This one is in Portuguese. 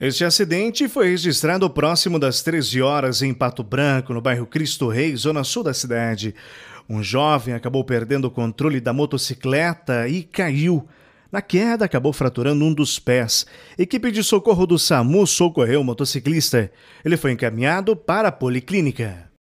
Este acidente foi registrado próximo das 13 horas em Pato Branco, no bairro Cristo Rei, zona sul da cidade. Um jovem acabou perdendo o controle da motocicleta e caiu. Na queda, acabou fraturando um dos pés. Equipe de socorro do SAMU socorreu o motociclista. Ele foi encaminhado para a policlínica.